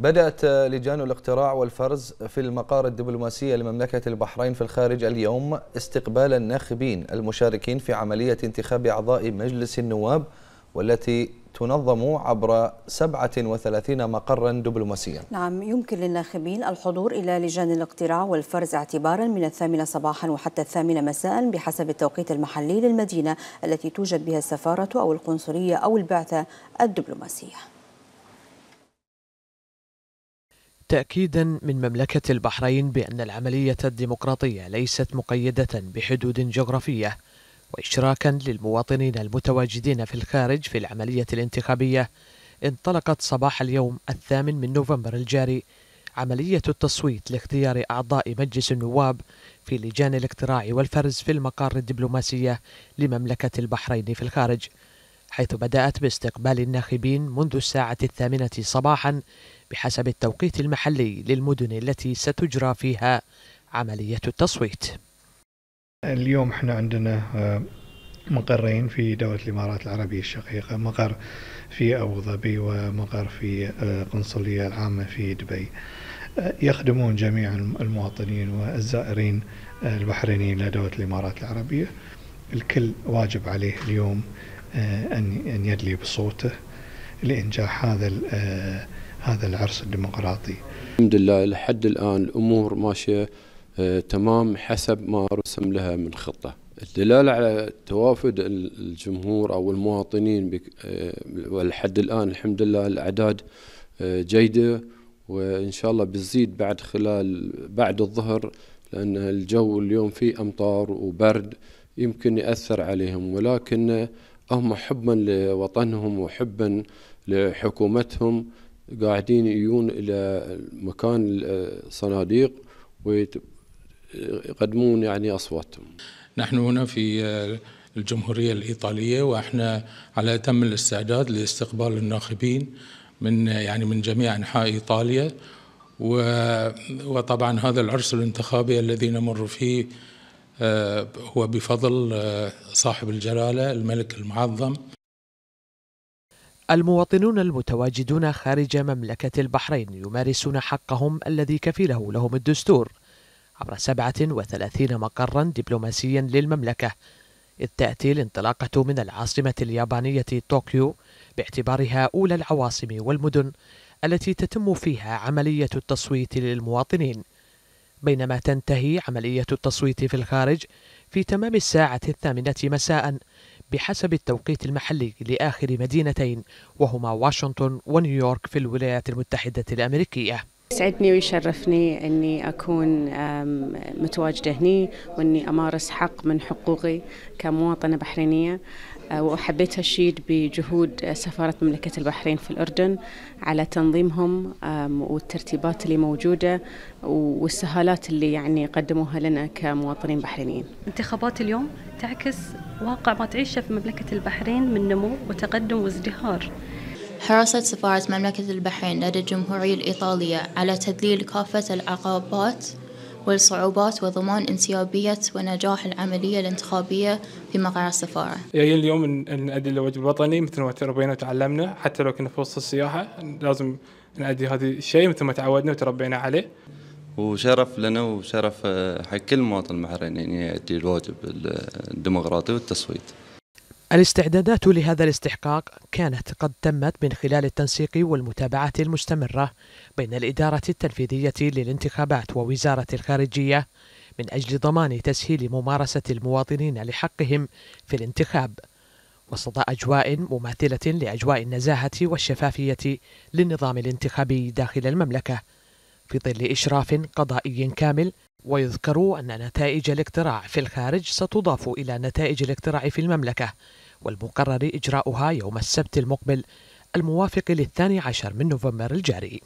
بدأت لجان الاقتراع والفرز في المقار الدبلوماسي لمملكة البحرين في الخارج اليوم استقبال الناخبين المشاركين في عملية انتخاب أعضاء مجلس النواب والتي تنظم عبر 37 مقرا دبلوماسيا نعم يمكن للناخبين الحضور إلى لجان الاقتراع والفرز اعتبارا من الثامنة صباحا وحتى الثامنة مساء بحسب التوقيت المحلي للمدينة التي توجد بها السفارة أو القنصلية أو البعثة الدبلوماسية تأكيدا من مملكة البحرين بأن العملية الديمقراطية ليست مقيدة بحدود جغرافية وإشراكا للمواطنين المتواجدين في الخارج في العملية الانتخابية انطلقت صباح اليوم الثامن من نوفمبر الجاري عملية التصويت لاختيار أعضاء مجلس النواب في لجان الاقتراع والفرز في المقار الدبلوماسية لمملكة البحرين في الخارج حيث بدأت باستقبال الناخبين منذ الساعة الثامنة صباحا بحسب التوقيت المحلي للمدن التي ستجرى فيها عملية التصويت اليوم احنا عندنا آه، مقرين في دولة الإمارات العربية الشقيقة مقر في أبو ظبي ومقر في القنصلية آه، العامة في دبي آه، يخدمون جميع المواطنين والزائرين البحرينيين لدولة الإمارات العربية الكل واجب عليه اليوم أن يدلي بصوته لإنجاح هذا هذا العرس الديمقراطي الحمد لله لحد الآن الأمور ماشية آه، تمام حسب ما رسم لها من خطة الدلالة على توافد الجمهور أو المواطنين آه، ولحد الآن الحمد لله الأعداد آه، جيدة وإن شاء الله بتزيد بعد خلال بعد الظهر لأن الجو اليوم فيه أمطار وبرد يمكن يأثر عليهم ولكن هم حبا لوطنهم وحبا لحكومتهم قاعدين يجون الى مكان الصناديق ويقدمون يعني اصواتهم. نحن هنا في الجمهوريه الايطاليه واحنا على اتم الاستعداد لاستقبال الناخبين من يعني من جميع انحاء ايطاليا وطبعا هذا العرس الانتخابي الذي نمر فيه آه، هو بفضل آه، صاحب الجلاله الملك المعظم المواطنون المتواجدون خارج مملكة البحرين يمارسون حقهم الذي كفله لهم الدستور عبر 37 مقرا دبلوماسيا للمملكة إذ تأتي الانطلاقة من العاصمة اليابانية طوكيو باعتبارها أولى العواصم والمدن التي تتم فيها عملية التصويت للمواطنين بينما تنتهي عملية التصويت في الخارج في تمام الساعة الثامنة مساء بحسب التوقيت المحلي لآخر مدينتين وهما واشنطن ونيويورك في الولايات المتحدة الأمريكية يسعدني ويشرفني اني اكون متواجده هني واني امارس حق من حقوقي كمواطنه بحرينيه آه، وحبيت اشيد بجهود سفاره مملكه البحرين في الاردن على تنظيمهم والترتيبات اللي موجوده والسهالات اللي يعني قدموها لنا كمواطنين بحرينيين. انتخابات اليوم تعكس واقع ما تعيشه في مملكه البحرين من نمو وتقدم وازدهار. حرصت سفارة مملكة البحرين لدى الجمهورية الإيطالية على تذليل كافة العقبات والصعوبات وضمان انسيابية ونجاح العملية الانتخابية في مقر السفارة. يعني اليوم نأدي الواجب الوطني مثل ما تربينا وتعلمنا حتى لو كنا في وسط السياحة لازم نأدي هذا الشيء مثل ما تعودنا وتربينا عليه. وشرف لنا وشرف آه، حق كل مواطن البحرين يعني يأدي الواجب الديمقراطي والتصويت. الاستعدادات لهذا الاستحقاق كانت قد تمت من خلال التنسيق والمتابعة المستمرة بين الإدارة التنفيذية للانتخابات ووزارة الخارجية من أجل ضمان تسهيل ممارسة المواطنين لحقهم في الانتخاب وسط أجواء مماثلة لأجواء النزاهة والشفافية للنظام الانتخابي داخل المملكة في ظل إشراف قضائي كامل ويذكر أن نتائج الاقتراع في الخارج ستضاف إلى نتائج الاقتراع في المملكة والمقرر إجراؤها يوم السبت المقبل الموافق للثاني عشر من نوفمبر الجاري